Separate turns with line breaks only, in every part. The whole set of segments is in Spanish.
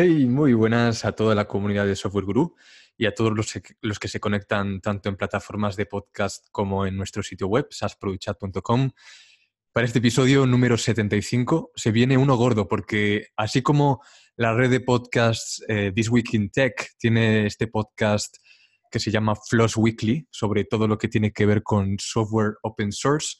Hey, muy buenas a toda la comunidad de Software Guru y a todos los, que se conectan tanto en plataformas de podcast como en nuestro sitio web, sasproduchat.com. Para este episodio número 75 se viene uno gordo porque así como la red de podcasts eh, This Week in Tech tiene este podcast que se llama Floss Weekly sobre todo lo que tiene que ver con software open source,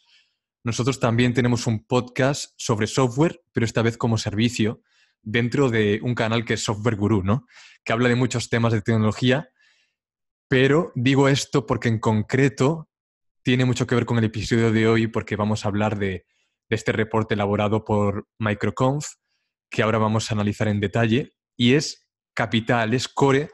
nosotros también tenemos un podcast sobre software, pero esta vez como servicio dentro de un canal que es Software Guru, ¿no? Que habla de muchos temas de tecnología, pero digo esto porque en concreto tiene mucho que ver con el episodio de hoy porque vamos a hablar de, este reporte elaborado por Microconf, que ahora vamos a analizar en detalle, y es capital, es core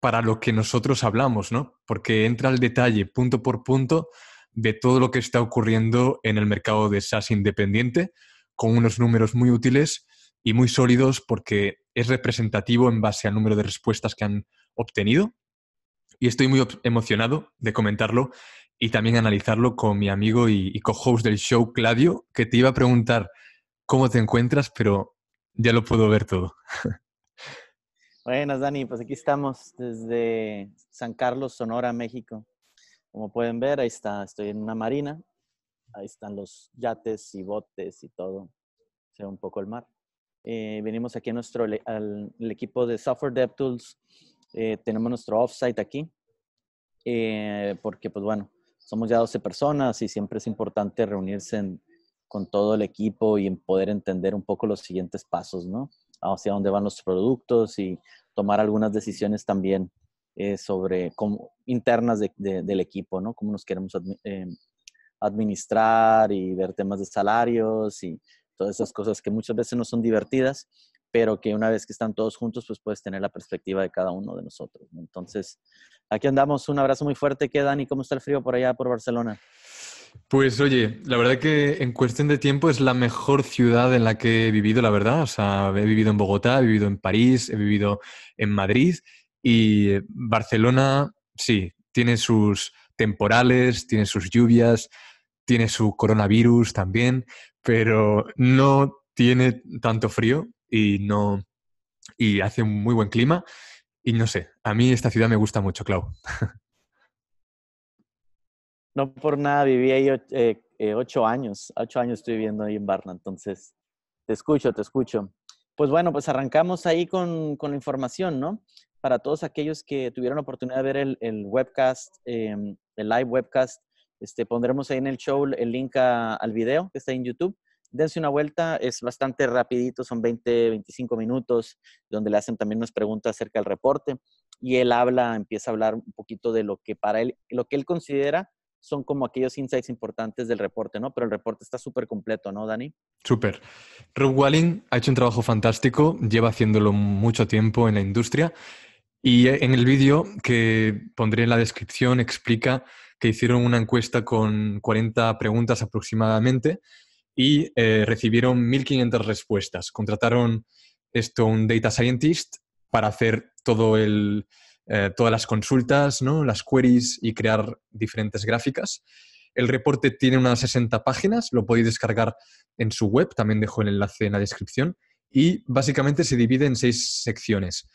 para lo que nosotros hablamos, ¿no? Porque entra al detalle, punto por punto, de todo lo que está ocurriendo en el mercado de SaaS independiente, con unos números muy útiles y muy sólidos porque es representativo en base al número de respuestas que han obtenido. Y estoy muy emocionado de comentarlo y también analizarlo con mi amigo y, y co-host del show, Claudio, que te iba a preguntar cómo te encuentras, pero ya lo puedo ver todo.
Buenas, Dani. Pues aquí estamos desde San Carlos, Sonora, México. Como pueden ver, ahí está, estoy en una marina. Ahí están los yates y botes y todo. Se ve un poco el mar. Eh, venimos aquí a nuestro al, equipo de Software DevTools. Eh, tenemos nuestro offsite aquí, eh, porque pues bueno, somos ya 12 personas y siempre es importante reunirse con todo el equipo y poder entender un poco los siguientes pasos, ¿no? Hacia dónde van los productos y tomar algunas decisiones también eh, sobre como internas del equipo, ¿no? Cómo nos queremos administrar y ver temas de salarios y todas esas cosas que muchas veces no son divertidas, pero que una vez que están todos juntos, pues puedes tener la perspectiva de cada uno de nosotros. Entonces, aquí andamos. Un abrazo muy fuerte. ¿Qué, Dani? ¿Cómo está el frío por allá, por Barcelona?
Pues oye, la verdad que en cuestión de tiempo es la mejor ciudad en la que he vivido, la verdad. O sea, he vivido en Bogotá, he vivido en París, he vivido en Madrid y Barcelona, sí, tiene sus temporales, tiene sus lluvias, tiene su coronavirus también, pero no tiene tanto frío y no y hace un muy buen clima y no sé, a mí esta ciudad me gusta mucho, Clau.
No por nada viví ahí eh, eh, ocho años, ocho años estoy viviendo ahí en Barna, entonces te escucho, te escucho. Pues bueno, pues arrancamos ahí con, la información, ¿no? Para todos aquellos que tuvieron oportunidad de ver el, webcast, em, el live webcast este, pondremos ahí en el show el link al video que está en YouTube. Dense una vuelta, es bastante rapidito, son 20, 25 minutos, donde le hacen también unas preguntas acerca del reporte y él habla, empieza a hablar un poquito de lo que para él, lo que él considera son como aquellos insights importantes del reporte, ¿no? Pero el reporte está súper completo, ¿no, Dani?
Súper. Rob Walling ha hecho un trabajo fantástico, lleva haciéndolo mucho tiempo en la industria y en el vídeo que pondré en la descripción explica que hicieron una encuesta con 40 preguntas aproximadamente y eh, recibieron 1.500 respuestas. Contrataron esto un data scientist para hacer todo el, eh, todas las consultas, ¿no? las queries y crear diferentes gráficas. El reporte tiene unas 60 páginas, lo podéis descargar en su web, también dejo el enlace en la descripción, y básicamente se divide en seis secciones.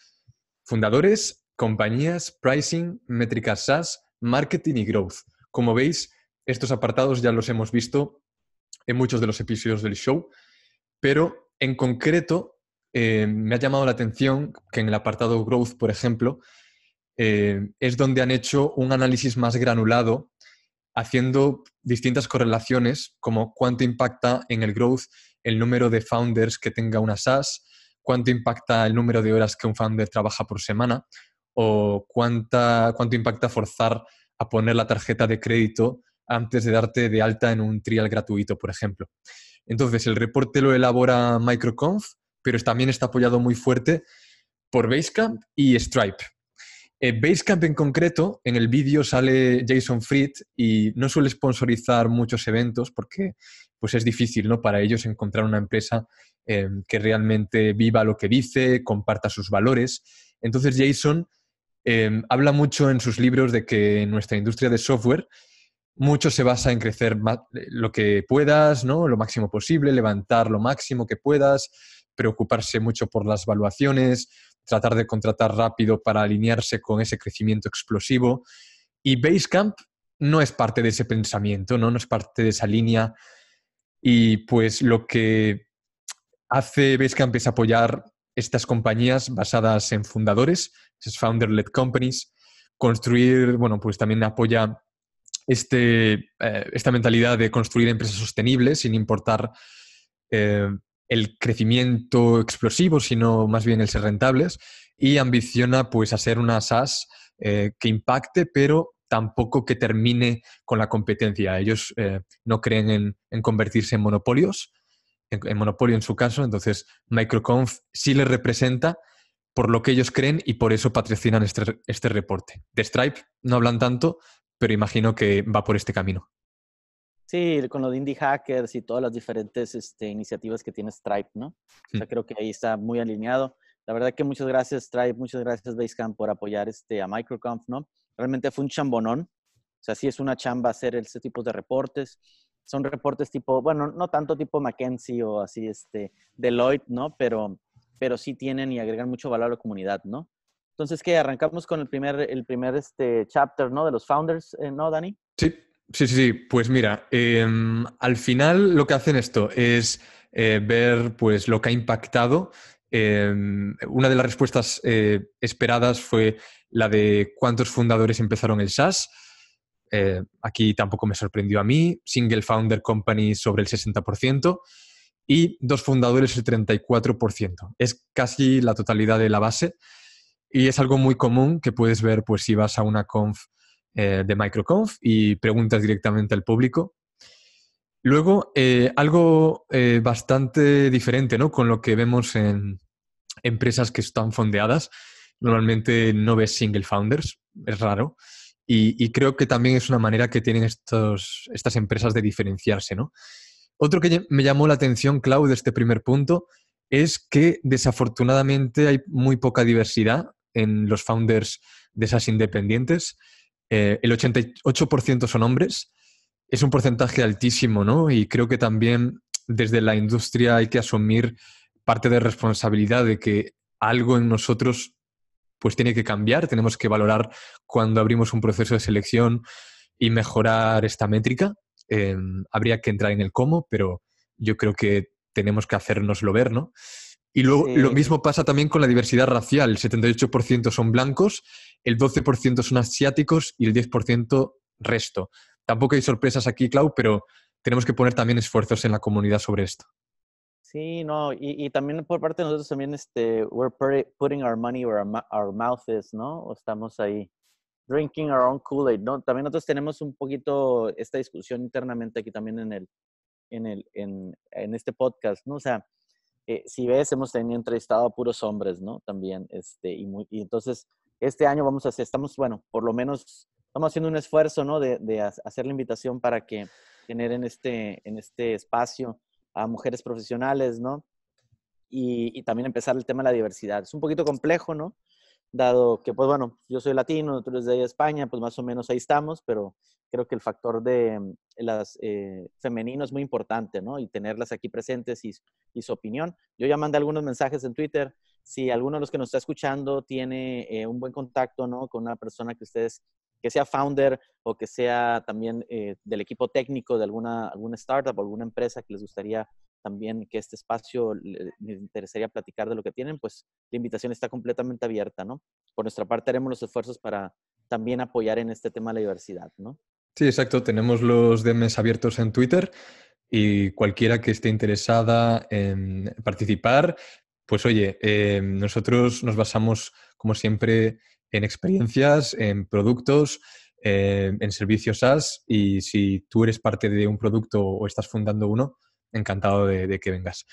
Fundadores, compañías, pricing, métricas SaaS, marketing y growth. Como veis, estos apartados ya los hemos visto en muchos de los episodios del show, pero en concreto eh, me ha llamado la atención que en el apartado growth, por ejemplo, eh, es donde han hecho un análisis más granulado, haciendo distintas correlaciones, como cuánto impacta en el growth el número de founders que tenga una SaaS, cuánto impacta el número de horas que un founder trabaja por semana, o cuánta, cuánto impacta forzar a poner la tarjeta de crédito antes de darte de alta en un trial gratuito, por ejemplo. Entonces, el reporte lo elabora MicroConf, pero también está apoyado muy fuerte por Basecamp y Stripe. Eh, Basecamp en concreto, en el vídeo sale Jason Fried y no suele sponsorizar muchos eventos porque pues es difícil ¿no? para ellos encontrar una empresa eh, que realmente viva lo que dice, comparta sus valores. Entonces Jason Em, habla mucho en sus libros de que en nuestra industria de software mucho se basa en crecer lo que puedas, ¿no? lo máximo posible, levantar lo máximo que puedas, preocuparse mucho por las valuaciones, tratar de contratar rápido para alinearse con ese crecimiento explosivo. Y Basecamp no es parte de ese pensamiento, ¿no? no es parte de esa línea. Y pues lo que hace Basecamp es apoyar estas compañías basadas en fundadores, esas founder-led companies, construir, bueno, pues también apoya este, eh, esta mentalidad de construir empresas sostenibles sin importar eh, el crecimiento explosivo, sino más bien el ser rentables, y ambiciona pues hacer una SaaS eh, que impacte, pero tampoco que termine con la competencia. Ellos no creen en convertirse en monopolios, en, Monopolio en su caso, entonces MicroConf sí les representa por lo que ellos creen y por eso patrocinan este, este reporte. De Stripe no hablan tanto, pero imagino que va por este camino.
Sí, con lo de Indie Hackers y todas las diferentes este, iniciativas que tiene Stripe, ¿no? creo que ahí está muy alineado. La verdad que muchas gracias Stripe, muchas gracias Basecamp por apoyar este, a MicroConf, ¿no? Realmente fue un chambonón. O sea, sí es una chamba hacer este tipo de reportes son reportes tipo, bueno, no tanto tipo McKenzie o así, este, Deloitte, ¿no? Pero, pero sí tienen y agregan mucho valor a la comunidad, ¿no? Entonces, ¿qué? arrancamos con el primer, el primer este, chapter, ¿no? De los founders, eh, ¿no, Dani?
Sí, sí, sí, Pues mira, em, al final lo que hacen esto es eh, ver pues, lo que ha impactado. Em, una de las respuestas eh, esperadas fue la de cuántos fundadores empezaron el SaaS. Eh, aquí tampoco me sorprendió a mí, single founder company sobre el 60% y dos fundadores el 34%. Es casi la totalidad de la base y es algo muy común que puedes ver pues, si vas a una conf eh, de MicroConf y preguntas directamente al público. Luego, eh, algo bastante diferente ¿no? con lo que vemos en empresas que están fondeadas. Normalmente no ves single founders, es raro. Y, creo que también es una manera que tienen estos, estas empresas de diferenciarse, ¿no? Otro que me llamó la atención, Clau, de este primer punto, es que desafortunadamente hay muy poca diversidad en los founders de esas independientes. Eh, el 88% son hombres. Es un porcentaje altísimo, ¿no? Y creo que también desde la industria hay que asumir parte de responsabilidad de que algo en nosotros pues tiene que cambiar. Tenemos que valorar cuando abrimos un proceso de selección y mejorar esta métrica. Eh, habría que entrar en el cómo, pero yo creo que tenemos que hacernoslo ver, ¿no? Y luego lo mismo pasa también con la diversidad racial. El 78% son blancos, el 12% son asiáticos y el 10% resto. Tampoco hay sorpresas aquí, Clau, pero tenemos que poner también esfuerzos en la comunidad sobre esto.
Sí, no, y, también por parte de nosotros también, este, we're putting our money where our, our mouth is, ¿no? O estamos ahí drinking our own Kool-Aid, ¿no? También nosotros tenemos un poquito esta discusión internamente aquí también en el, en el, en, en este podcast, ¿no? O sea, eh, si ves, hemos tenido entrevistado a puros hombres, ¿no? También, este, y, y entonces, este año vamos a hacer, estamos, bueno, por lo menos, estamos haciendo un esfuerzo, ¿no? De, de hacer la invitación para que generen este, en este espacio a mujeres profesionales, ¿no? Y, también empezar el tema de la diversidad. Es un poquito complejo, ¿no? Dado que, pues bueno, yo soy latino, tú eres de España, pues más o menos ahí estamos, pero creo que el factor de mm, las eh, femenino es muy importante, ¿no? Y tenerlas aquí presentes y, y, su opinión. Yo ya mandé algunos mensajes en Twitter. Si alguno de los que nos está escuchando tiene eh, un buen contacto, ¿no? Con una persona que ustedes que sea founder o que sea también eh, del equipo técnico de alguna, alguna startup o alguna empresa que les gustaría también que este espacio les interesaría platicar de lo que tienen, pues la invitación está completamente abierta, ¿no? Por nuestra parte haremos los esfuerzos para también apoyar en este tema la diversidad,
Sí, exacto. Tenemos los DMs abiertos en Twitter y cualquiera que esté interesada en participar, pues oye, eh, nosotros nos basamos, como siempre, en experiencias, en productos, eh, en servicios as y si tú eres parte de un producto o estás fundando uno, encantado de, que vengas.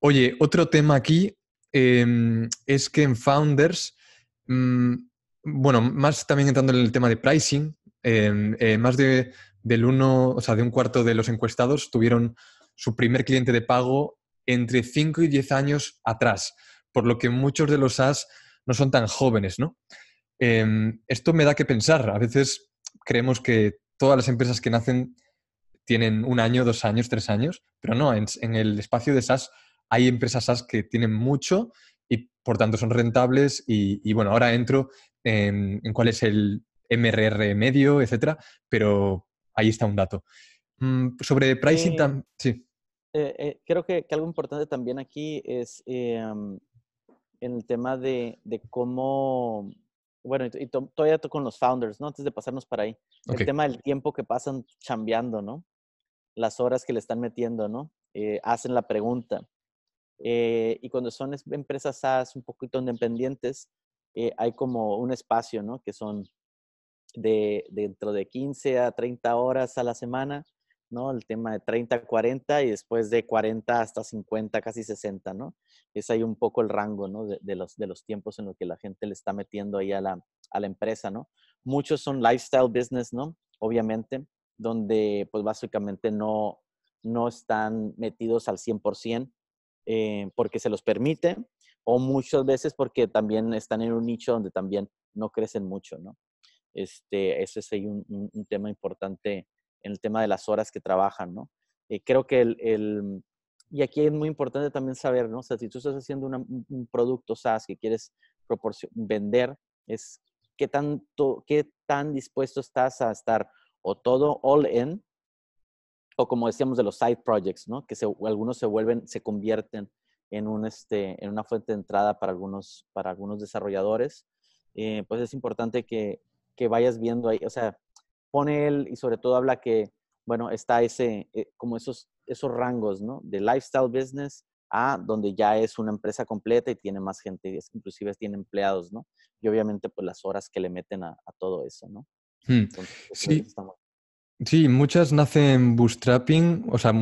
Oye, otro tema aquí em, es que en Founders, mm, bueno, más también entrando en el tema de pricing, em, eh, más de, del uno, o sea, de un cuarto de los encuestados tuvieron su primer cliente de pago entre 5 y 10 años atrás, por lo que muchos de los as no son tan jóvenes, ¿no? Em, esto me da que pensar. A veces creemos que todas las empresas que nacen tienen un año, dos años, tres años, pero no, en, el espacio de SaaS hay empresas SaaS que tienen mucho y por tanto son rentables y, bueno, ahora entro en, cuál es el MRR medio, etcétera, pero ahí está un dato. Mm, sobre eh, pricing, sí.
Eh, eh, creo que, algo importante también aquí es... Em, en el tema de, de cómo, bueno, y, todavía toco con los founders, ¿no? Antes de pasarnos para ahí. El tema del tiempo que pasan chambeando, ¿no? Las horas que le están metiendo, ¿no? Eh, hacen la pregunta. Eh, y cuando son empresas un poquito independientes, eh, hay como un espacio, ¿no? Que son de, dentro de 15 a 30 horas a la semana ¿no? El tema de 30 a 40 y después de 40 hasta 50, casi 60, ¿no? Es ahí un poco el rango, ¿no? De, los, de los tiempos en los que la gente le está metiendo ahí a la, a la empresa, ¿no? Muchos son lifestyle business, ¿no? Obviamente, donde pues básicamente no, no están metidos al 100% eh, porque se los permite o muchas veces porque también están en un nicho donde también no crecen mucho, ¿no? Este, ese es ahí un, un tema importante en el tema de las horas que trabajan, ¿no? Eh, creo que el, el, y aquí es muy importante también saber, ¿no? O sea, si tú estás haciendo un producto SaaS que quieres vender, es qué, tanto, qué tan dispuesto estás a estar o todo all in, o como decíamos de los side projects, ¿no? Que algunos se vuelven, se convierten en, un, este, en una fuente de entrada para algunos, para algunos desarrolladores. Eh, pues es importante que, que, vayas viendo ahí, o sea, pone él y sobre todo habla que, bueno, está ese, eh, como esos, esos rangos, ¿no? De lifestyle business a donde ya es una empresa completa y tiene más gente, inclusive tiene empleados, ¿no? Y obviamente pues las horas que le meten a, todo eso, ¿no? Hmm. Pues, sí.
Sí, muchas nacen bootstrapping, o sea,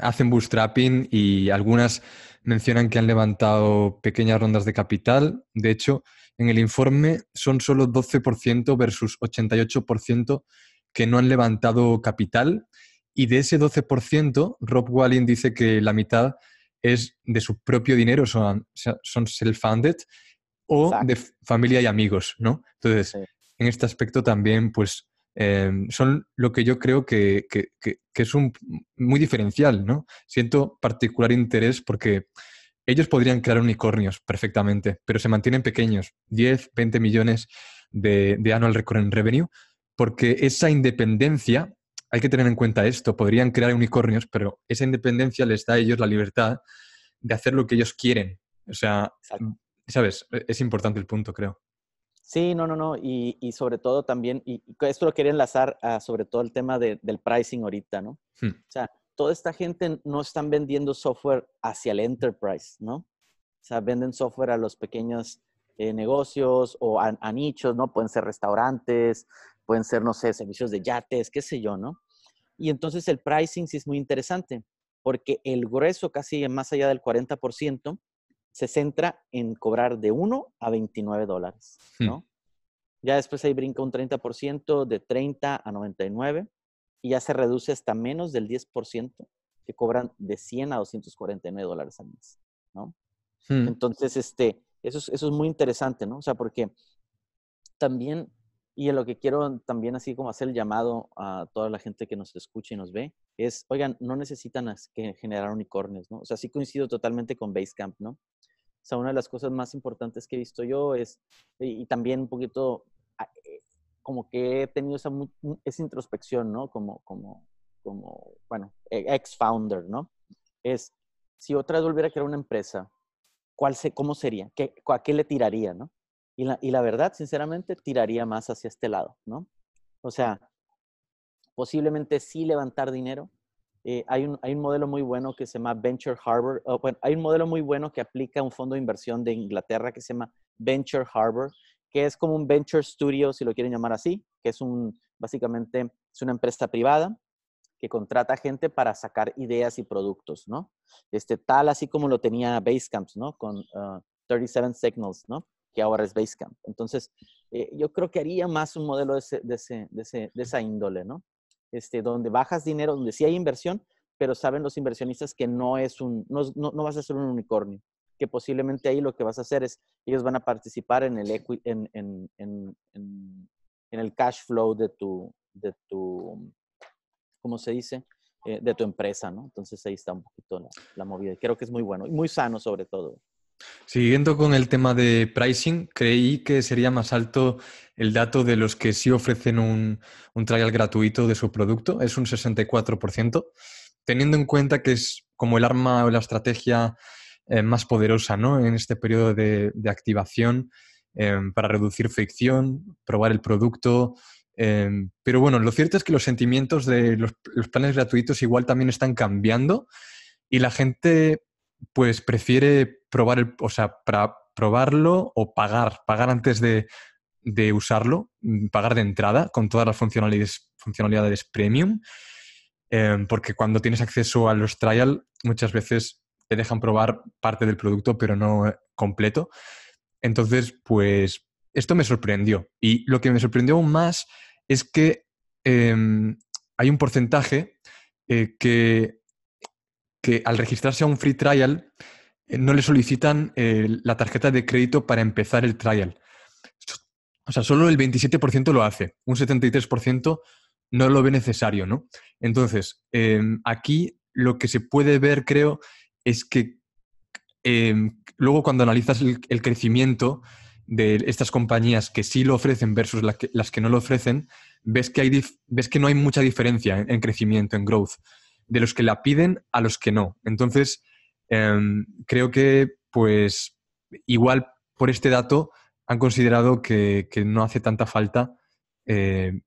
hacen bootstrapping y algunas mencionan que han levantado pequeñas rondas de capital. De hecho, en el informe son solo 12% versus 88% que no han levantado capital y de ese 12%, Rob Wallin dice que la mitad es de su propio dinero, son, son self-funded o de familia y amigos, ¿no? Entonces, en este aspecto también, pues, eh, son lo que yo creo que, que, que, es un, muy diferencial, ¿no? Siento particular interés porque ellos podrían crear unicornios perfectamente, pero se mantienen pequeños, 10, 20 millones de, de annual revenue, porque esa independencia, hay que tener en cuenta esto, podrían crear unicornios, pero esa independencia les da a ellos la libertad de hacer lo que ellos quieren. O sea, mm, ¿sabes? E-, es importante el punto, creo.
Sí, no, no, no. Y, sobre todo también, y esto lo quería enlazar sobre todo el tema del pricing ahorita, ¿no? Hmm. O sea, toda esta gente no están vendiendo software hacia el enterprise, ¿no? O sea, venden software a los pequeños eh, negocios o a, nichos, ¿no? Pueden ser restaurantes, pueden ser, no sé, servicios de yates, qué sé yo, ¿no? Y entonces el pricing sí es muy interesante, porque el grueso, casi más allá del 40%, se centra en cobrar de 1 a 29 dólares, hmm. ¿no? Ya después ahí brinca un 30%, de 30 a 99, y ya se reduce hasta menos del 10%, que cobran de 100 a 249 dólares al mes, ¿no? Hmm. Entonces, este, eso eso es muy interesante, ¿no? O sea, porque también y en lo que quiero también así como hacer el llamado a toda la gente que nos escucha y nos ve, es, oigan, no necesitan que generar unicornios, ¿no? O sea, sí coincido totalmente con Basecamp, ¿no? O sea, una de las cosas más importantes que he visto yo es, y, también un poquito, eh, como que he tenido esa, esa introspección, ¿no? Como, como, como, bueno, e, ex-founder, ¿no? Es, si otra vez volviera a crear una empresa, ¿cuál se, ¿cómo sería? ¿Qué, ¿A qué le tiraría, no? Y la, verdad, sinceramente, tiraría más hacia este lado, ¿no? O sea, posiblemente sí levantar dinero. Eh, hay, un, hay, un, modelo muy bueno que se llama Venture Harbor. bueno, hay un modelo muy bueno que aplica un fondo de inversión de Inglaterra que se llama Venture Harbor, que es como un Venture Studio, si lo quieren llamar así, que es un, básicamente, es una empresa privada que contrata gente para sacar ideas y productos, ¿no? Este, tal así como lo tenía Basecamps, ¿no? Con 37 ah, Signals, ¿no? que ahora es Basecamp. Entonces, eh, yo creo que haría más un modelo de, de, de, de, esa índole, ¿no? Este, donde bajas dinero, donde sí hay inversión, pero saben los inversionistas que no, es un, no, no vas a ser un unicornio, que posiblemente ahí lo que vas a hacer es, ellos van a participar en el, equi, en, en, en, en, el cash flow de tu, de tu ¿cómo se dice? Eh, de tu empresa, ¿no? Entonces ahí está un poquito la movida. Creo que es muy bueno y muy sano sobre todo. Siguiendo
con el tema de pricing, creí que sería más alto el dato de los que sí ofrecen un, un trial gratuito de su producto, es un 64%, teniendo en cuenta que es como el arma o la estrategia eh, más poderosa ¿no? en este periodo de, activación em, para reducir fricción, probar el producto. Em, pero bueno, lo cierto es que los sentimientos de los planes gratuitos igual también están cambiando y la gente pues prefiere probar, o sea, para probarlo o pagar, pagar antes de, de usarlo, mm, pagar de entrada con todas las funcionalidades, funcionalidades premium, eh, porque cuando tienes acceso a los trial muchas veces te dejan probar parte del producto pero no eh, completo. Entonces, pues esto me sorprendió. Y lo que me sorprendió aún más es que em, hay un porcentaje eh, que que al registrarse a un free trial eh, no le solicitan eh, la tarjeta de crédito para empezar el trial. O sea, solo el 27% lo hace, un 73% no lo ve necesario, Entonces, em, aquí lo que se puede ver, creo, es que em, luego cuando analizas el, crecimiento de estas compañías que sí lo ofrecen versus las que no lo ofrecen, ves que, hay ves que no hay mucha diferencia en crecimiento, en growth de los que la piden a los que no. Entonces, em, creo que, pues, igual por este dato han considerado que, no hace tanta falta eh,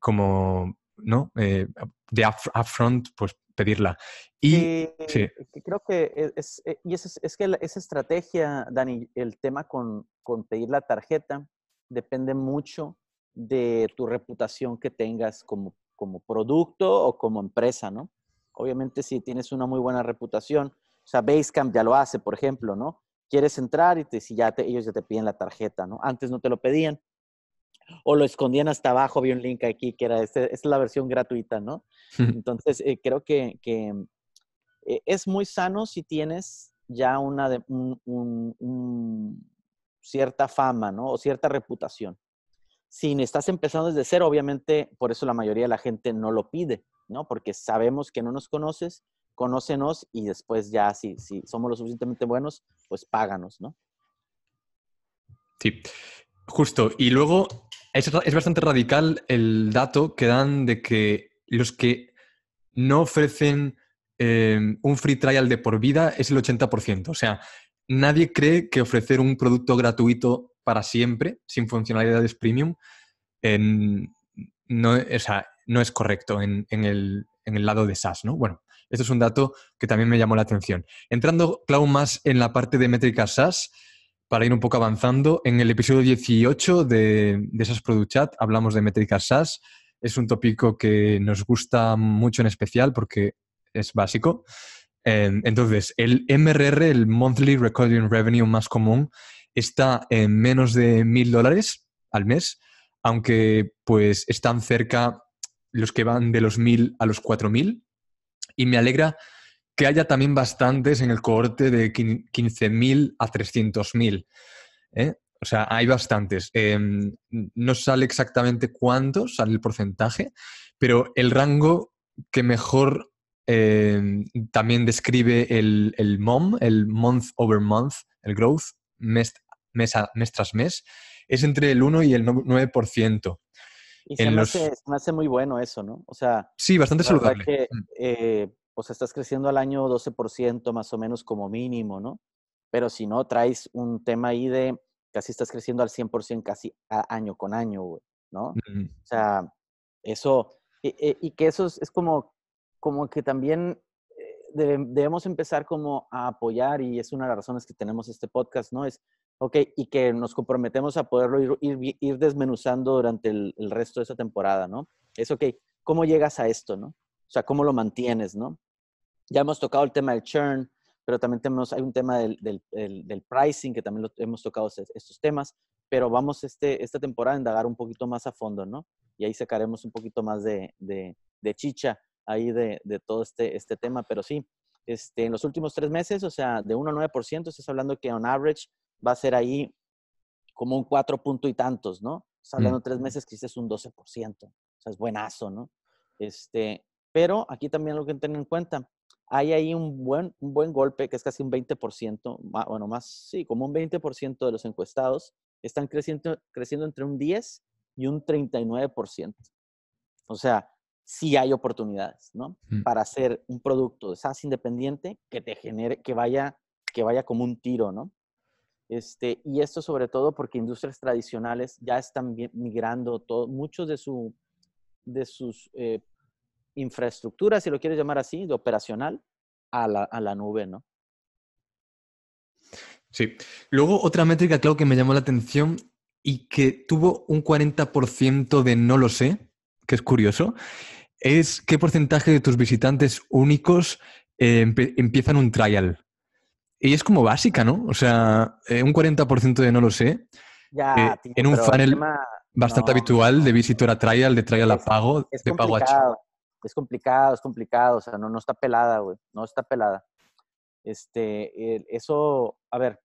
como, ¿no? Eh, de upfront, pues pedirla.
Y creo que e, es, e, y es, que esa estrategia, Dani, el tema con, con, pedir la tarjeta depende mucho de tu reputación que tengas como, como producto o como empresa, ¿no? obviamente si tienes una muy buena reputación, o sea, Basecamp ya lo hace, por ejemplo, ¿no? Quieres entrar y te, si ya ellos ya te piden la tarjeta, ¿no? Antes no te lo pedían o lo escondían hasta abajo, había un link aquí que era, esta es la versión gratuita, ¿no? Entonces, eh, creo que, eh, es muy sano si tienes ya una cierta fama, ¿no? O cierta reputación si estás empezando desde cero, obviamente por eso la mayoría de la gente no lo pide, ¿no? Porque sabemos que no nos conoces, conócenos y después ya si, si somos lo suficientemente buenos, pues páganos, ¿no?
Sí, justo. Y luego es, es bastante radical el dato que dan de que los que no ofrecen eh, un free trial de por vida es el 80%. O sea, nadie cree que ofrecer un producto gratuito para siempre, sin funcionalidades premium, no, es correcto en, el, lado de SaaS, ¿no? Bueno, esto es un dato que también me llamó la atención. Entrando, Clau, más en la parte de métricas SaaS, para ir un poco avanzando, en el episodio 18 de, SaaS Product Chat hablamos de métricas SaaS. Es un tópico que nos gusta mucho en especial porque es básico. Eh, entonces, el MRR, el Monthly recording Revenue más común, está en menos de mil dólares al mes, aunque pues están cerca los que van de los mil a los cuatro mil. Y me alegra que haya también bastantes en el cohorte de 15.000 a 300.000. ¿eh? O sea, hay bastantes. Em, no sale exactamente cuántos, sale el porcentaje, pero el rango que mejor em, también describe el, el, MOM, el month over month, el growth, mes, mes tras mes, es entre el 1 y el 9%.
Y se, me hace, muy bueno eso, ¿no? O sea, sí, bastante saludable. O mm. eh, sea, pues, estás creciendo al año 12% más o menos como mínimo, ¿no? Pero si no, traes un tema ahí de casi estás creciendo al 100% casi año con año, ¿no? Mm, mm. O sea, eso, y, que eso es, es, como, como que también debemos empezar como a apoyar y es una de las razones que tenemos este podcast, ¿no? Es, ok, y que nos comprometemos a poderlo ir, ir, ir desmenuzando durante el, resto de esta temporada, ¿no? Es, ok, ¿cómo llegas a esto, ¿no? O sea, ¿cómo lo mantienes, ¿no? Ya hemos tocado el tema del churn, pero también tenemos, hay un tema del, del, del pricing, que también lo, hemos tocado este, estos temas, pero vamos este, esta temporada a indagar un poquito más a fondo, ¿no? Y ahí sacaremos un poquito más de, de, de chicha ahí de, de todo este, este tema, pero sí, este, en los últimos tres meses, o sea, de 1 a 9%, estás hablando que on average va a ser ahí como un 4 punto y tantos, ¿no? Estás hablando mm. tres meses que es un 12%, o sea, es buenazo, ¿no? Este, pero aquí también lo que tener en cuenta, hay ahí un buen, un buen golpe, que es casi un 20%, bueno, más, sí, como un 20% de los encuestados están creciendo, creciendo entre un 10 y un 39%. O sea, si hay oportunidades, ¿no? Mm. Para hacer un producto de SaaS independiente que te genere, que vaya, que vaya como un tiro, ¿no? Este, y esto sobre todo porque industrias tradicionales ya están migrando todo, muchos de, de sus eh, infraestructuras, si lo quieres llamar así, de operacional, a la, a nube, ¿no?
Sí. Luego, otra métrica, claro, que me llamó la atención y que tuvo un 40% de no lo sé, que es curioso, es qué porcentaje de tus visitantes únicos eh, empiezan un trial. Y es como básica, ¿no? O sea, eh, un 40% de no lo sé.
Ya, eh, en un funnel bastante
habitual de visitor a trial, de trial a pago, de pago a
es complicado, es complicado, o sea, no, está pelada, güey, no está pelada. Este, eso, a ver,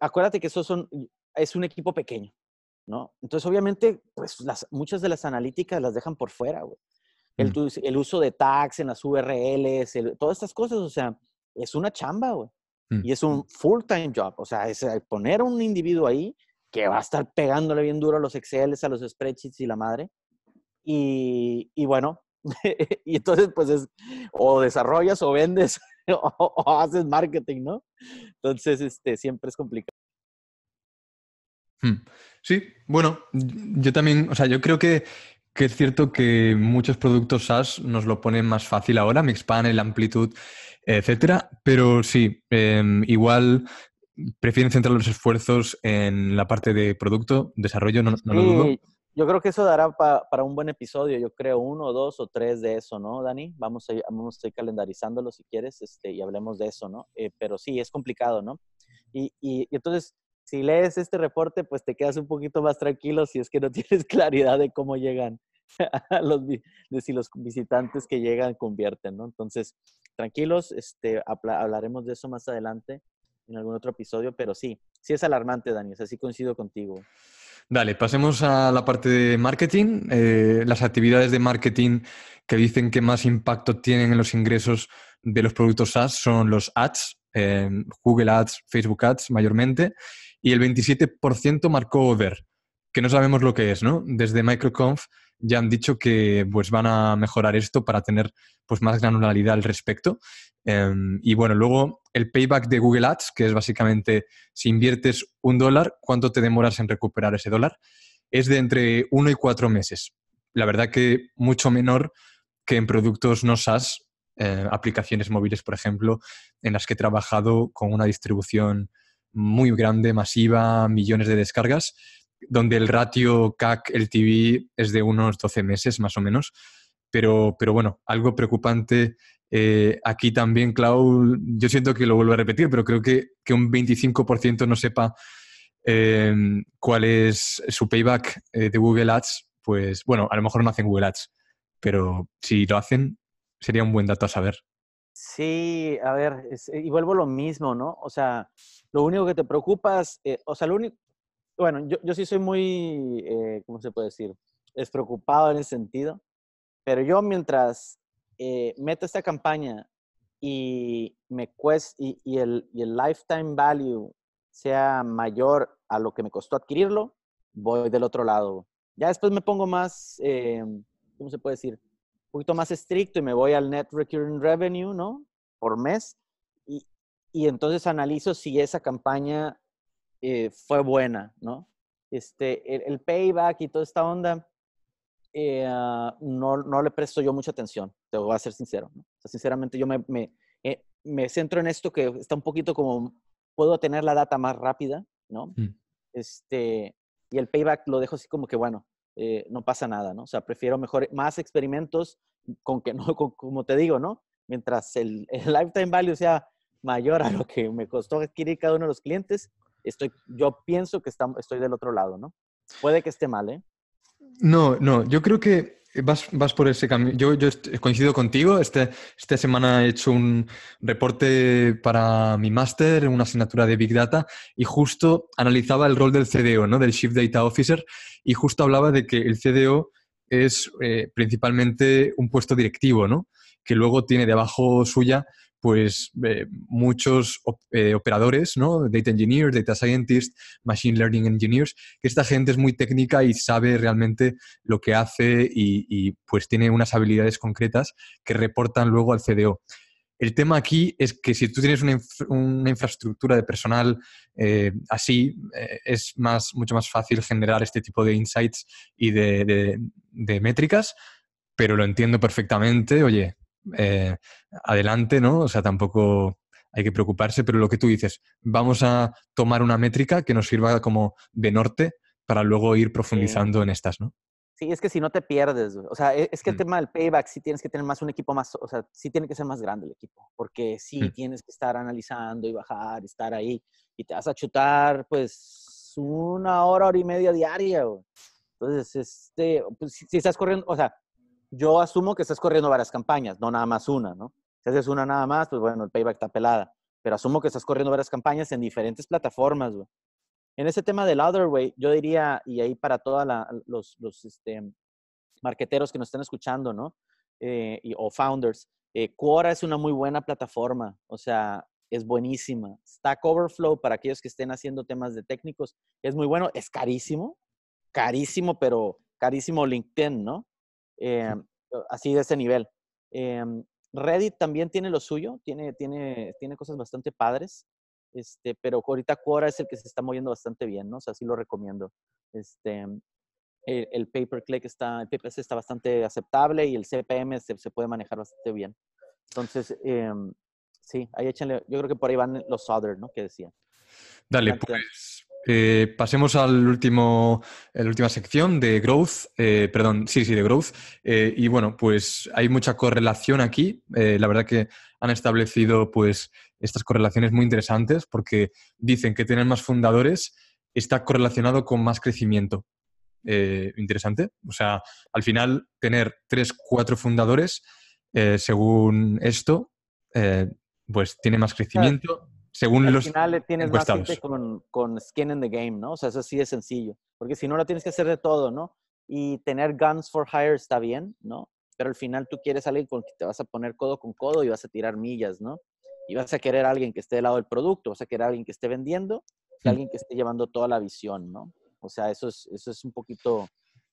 acuérdate que eso son, es un equipo pequeño, ¿no? Entonces, obviamente, pues las, muchas de las analíticas las dejan por fuera, güey. El, mm. uso de tags en las URLs, todas estas cosas, o sea, es una chamba, güey. Mm, y es un mm. full-time job, o sea, es eh, poner a un individuo ahí que va a estar pegándole bien duro a los Excel, a los spreadsheets y la madre. Y, bueno, y entonces pues es, o desarrollas o vendes o, haces marketing, ¿no? Entonces, este, siempre es complicado.
Hmm. Sí, bueno, yo también, o sea, yo creo que, que es cierto que muchos productos SaaS nos lo ponen más fácil ahora, Mixpanel, Amplitud, etcétera, pero sí, em, igual prefieren centrar los esfuerzos en la parte de producto, desarrollo, no, lo dudo.
Yo creo que eso dará para un buen episodio, yo creo uno, dos o tres de eso, ¿no, Dani? Vamos a, ir calendarizándolo si quieres este, y hablemos de eso, ¿no? Eh, pero sí, es complicado, ¿no? y, y entonces, si lees este reporte, pues te quedas un poquito más tranquilo si es que no tienes claridad de cómo llegan, los, de si los visitantes que llegan convierten, ¿no? Entonces, tranquilos, este, hablaremos de eso más adelante en algún otro episodio, pero sí, sí es alarmante, Daniel, así coincido contigo.
Dale, pasemos a la parte de marketing. Eh, las actividades de marketing que dicen que más impacto tienen en los ingresos de los productos SaaS son los ads, Google Ads, Facebook Ads mayormente, y el 27% marcó Over, que no sabemos lo que es, ¿no? Desde Microconf ya han dicho que pues, van a mejorar esto para tener pues, más granularidad al respecto. Em, y bueno, luego el payback de Google Ads, que es básicamente si inviertes un dólar, ¿cuánto te demoras en recuperar ese dólar? Es de entre uno y cuatro meses. La verdad que mucho menor que en productos no SaaS eh, aplicaciones móviles, por ejemplo, en las que he trabajado con una distribución muy grande, masiva, millones de descargas, donde el ratio CAC, el TV, es de unos 12 meses más o menos. Pero, pero bueno, algo preocupante eh, aquí también, Clau, yo siento que lo vuelvo a repetir, pero creo que, que un 25% no sepa em, cuál es su payback eh, de Google Ads, pues bueno, a lo mejor no hacen Google Ads, pero si lo hacen, Sería un buen dato a saber.
Sí, a ver, eh, y vuelvo lo mismo, ¿no? O sea, lo único que te preocupas, eh, o sea, lo único, bueno, yo, sí soy muy, eh, ¿cómo se puede decir? Despreocupado en ese sentido, pero yo mientras eh, meto esta campaña y me y, el, el lifetime value sea mayor a lo que me costó adquirirlo, voy del otro lado. Ya después me pongo más, em, ¿cómo se puede decir? poquito más estricto y me voy al Net Recurring Revenue, ¿no? Por mes. Y, y entonces analizo si esa campaña eh, fue buena, ¿no? Este, el, payback y toda esta onda, eh, ah, no, no, le presto yo mucha atención, te voy a ser sincero. sinceramente, yo me, me, eh, me, centro en esto que está un poquito como, puedo tener la data más rápida, ¿no? Mm. Este, y el payback lo dejo así como que, bueno, eh, no pasa nada, ¿no? O sea, prefiero mejor, más experimentos con que no, como te digo, ¿no? Mientras el, lifetime value sea mayor a lo que me costó adquirir cada uno de los clientes, estoy, yo pienso que estoy del otro lado, ¿no? Puede que esté mal, ¿eh?
No, no, yo creo que Vas, por ese camino. Yo, coincido contigo. Este, esta semana he hecho un reporte para mi máster, una asignatura de Big Data, y justo analizaba el rol del CDO, ¿no? del Chief Data Officer, y justo hablaba de que el CDO es eh, principalmente un puesto directivo, ¿no? que luego tiene debajo suya pues eh, muchos eh, operadores, ¿no? Data engineers, data scientists, machine learning engineers, que esta gente es muy técnica y sabe realmente lo que hace y, pues tiene unas habilidades concretas que reportan luego al CDO. El tema aquí es que si tú tienes una, infraestructura de personal eh, así, es más, mucho más fácil generar este tipo de insights y de métricas, pero lo entiendo perfectamente. Oye, eh, adelante, ¿no? O sea, tampoco hay que preocuparse, pero lo que tú dices, vamos a tomar una métrica que nos sirva como de norte para luego ir profundizando en estas, ¿no?
Sí, es que si no te pierdes, o sea, e, es que el mm. tema del payback sí tienes que tener más un equipo más, o sea, sí tiene que ser más grande el equipo, porque sí mm. tienes que estar analizando y bajar, estar ahí, y te vas a chutar pues una hora, hora y media diaria. Entonces, este, pues, si estás corriendo, o sea, yo asumo que estás corriendo varias campañas, no nada más una, ¿no? Si haces una nada más, pues bueno, el payback está pelada. Pero asumo que estás corriendo varias campañas en diferentes plataformas, güey. En ese tema del other way, yo diría, y ahí para todos los, los este, marqueteros que nos están escuchando, ¿no? Eh, o founders, eh, Quora es una muy buena plataforma, o sea, es buenísima. Stack Overflow, para aquellos que estén haciendo temas de técnicos, es muy bueno, es carísimo, carísimo, pero carísimo LinkedIn, ¿no? Eh, así de ese nivel. Eh, Reddit también tiene lo suyo, tiene, tiene, tiene cosas bastante padres, este, pero ahorita Quora es el que se está moviendo bastante bien, ¿no? O sea, lo recomiendo. Este, el, el click está, está bastante aceptable y el CPM se, puede manejar bastante bien. Entonces, eh, sí, ahí échenle, yo creo que por ahí van los other, ¿no? Que decían. Dale, pues.
Eh, pasemos a eh, la última sección de growth, eh, perdón, sí, sí, de growth. Eh, y bueno, pues hay mucha correlación aquí. la verdad que han establecido pues estas correlaciones muy interesantes porque dicen que tener más fundadores está correlacionado con más crecimiento. interesante. O sea, al final tener tres, cuatro fundadores, según esto, pues tiene más crecimiento. Según al los. Al final tienes más gente
con, skin in the game, ¿no? O sea, eso así es sencillo. Porque si no, lo tienes que hacer de todo, ¿no? Y tener guns for hire está bien, ¿no? Pero al final tú quieres alguien con que te vas a poner codo con codo y vas a tirar millas, ¿no? Y vas a querer a alguien que esté del lado del producto, vas a querer a alguien que esté vendiendo hmm. alguien que esté llevando toda la visión, ¿no? O sea, eso es, eso es un poquito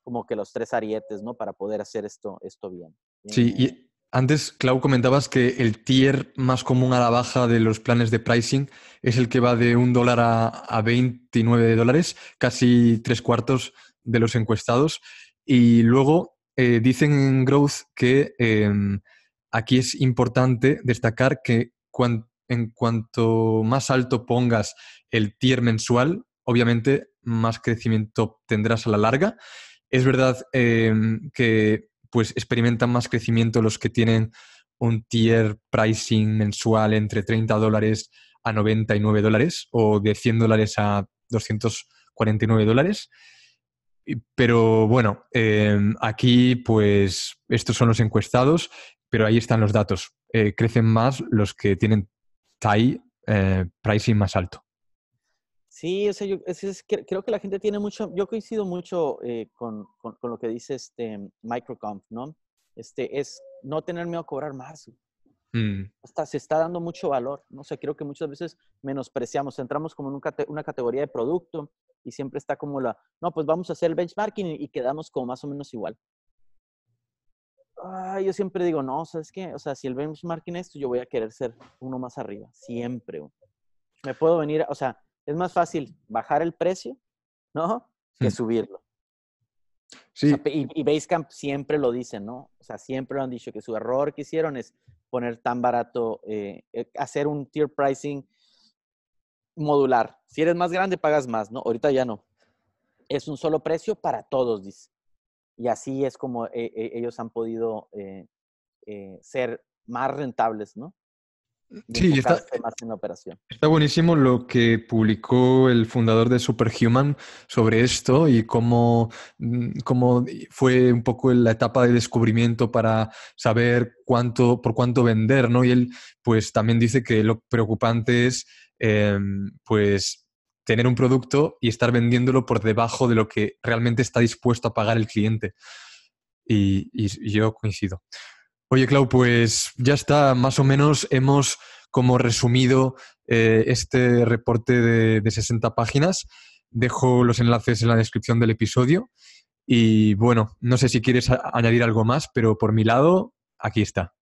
como que los tres arietes, ¿no? Para poder hacer esto, esto bien. bien
sí, y, antes, Clau, comentabas que el tier más común a la baja de los planes de pricing es el que va de un dólar a, a 29 dólares, casi tres cuartos de los encuestados. Y luego eh, dicen en Growth que em, aquí es importante destacar que en cuanto más alto pongas el tier mensual, obviamente más crecimiento tendrás a la larga. Es verdad em, que pues experimentan más crecimiento los que tienen un tier pricing mensual entre 30 dólares a 99 dólares o de 100 dólares a 249 dólares. Pero bueno, em, aquí pues estos son los encuestados, pero ahí están los datos. Eh, crecen más los que tienen TAI eh, pricing más alto.
Sí, o sea, yo, creo que la gente tiene mucho, yo coincido mucho eh, con, con, lo que dice este Microconf, ¿no? Este, es no tener miedo a cobrar más. Mm. Hasta se está dando mucho valor, ¿no? O sea, creo que muchas veces menospreciamos, entramos como en una categoría de producto y siempre está como la, no, pues vamos a hacer el benchmarking y, quedamos como más o menos igual. Ah, yo siempre digo, no, ¿sabes qué? O sea, si el benchmarking es esto, yo voy a querer ser uno más arriba, siempre. Me puedo venir, o sea, es más fácil bajar el precio, ¿no? Que subirlo. Sí. y, Basecamp siempre lo dicen, ¿no? O sea, siempre lo han dicho que su error que hicieron es poner tan barato, eh, eh, hacer un tier pricing modular. Si eres más grande, pagas más, ¿no? Ahorita ya no. Es un solo precio para todos, dice. Y así es como eh, ellos han podido ser más rentables, ¿no? Sí, está,
buenísimo lo que publicó el fundador de Superhuman sobre esto y mm, cómo, fue un poco la etapa de descubrimiento para saber cuánto, por cuánto vender, ¿no? Y él pues también dice que lo preocupante es em, pues tener un producto y estar vendiéndolo por debajo de lo que realmente está dispuesto a pagar el cliente. y yo coincido. Oye, Clau, pues ya está, más o menos hemos como resumido eh, este reporte de, 60 páginas. Dejo los enlaces en la descripción del episodio. Y bueno, no sé si quieres añadir algo más, pero por mi lado, aquí está.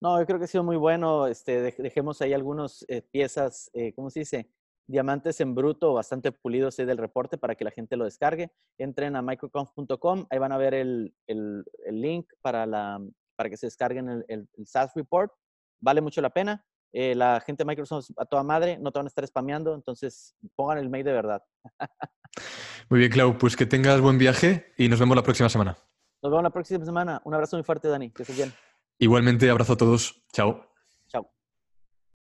No, yo creo que ha sido muy bueno. Este, dejemos ahí algunas eh, piezas, eh, ¿cómo se dice? Diamantes en bruto, bastante pulidos del reporte para que la gente lo descargue. Entren a microconf.com, ahí van a ver el link para la, para que se descarguen el, SaaS report. Vale mucho la pena. Eh, la gente de Microsoft a toda madre, no te van a estar spameando, entonces pongan el mail de verdad.
muy bien, Clau, pues que tengas buen viaje y nos vemos la próxima semana.
Nos vemos la próxima semana. Un abrazo muy fuerte, Dani. Que estés bien.
Igualmente, abrazo a todos. Chao.